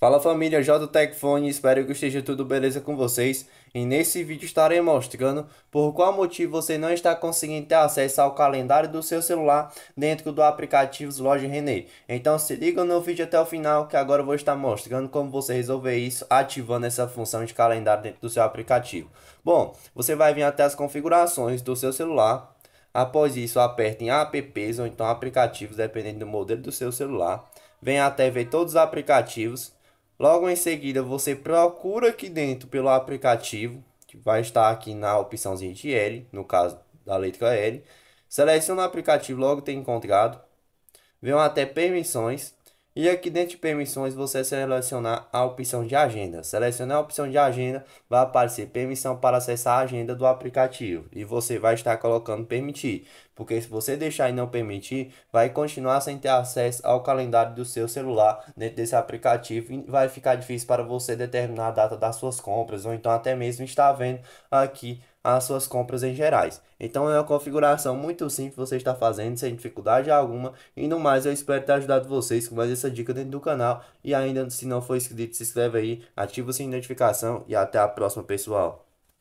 Fala família JTech espero que esteja tudo beleza com vocês e nesse vídeo estarei mostrando por qual motivo você não está conseguindo ter acesso ao calendário do seu celular dentro do aplicativo Loja René. Então se liga no vídeo até o final que agora eu vou estar mostrando como você resolver isso ativando essa função de calendário dentro do seu aplicativo. Bom, você vai vir até as configurações do seu celular, após isso aperta em apps ou então aplicativos dependendo do modelo do seu celular. Vem até ver todos os aplicativos Logo em seguida, você procura aqui dentro pelo aplicativo, que vai estar aqui na opçãozinha de L, no caso da letra L. Seleciona o aplicativo logo tem encontrado. Venham até permissões. E aqui dentro de permissões você selecionar a opção de agenda. Selecionar a opção de agenda, vai aparecer permissão para acessar a agenda do aplicativo. E você vai estar colocando permitir, porque se você deixar e não permitir, vai continuar sem ter acesso ao calendário do seu celular dentro desse aplicativo e vai ficar difícil para você determinar a data das suas compras ou então até mesmo estar vendo aqui as suas compras em gerais. Então é uma configuração muito simples você está fazendo, sem dificuldade alguma. E no mais, eu espero ter ajudado vocês com mais essa dica dentro do canal. E ainda se não for inscrito, se inscreve aí, ativa o sininho de notificação e até a próxima, pessoal.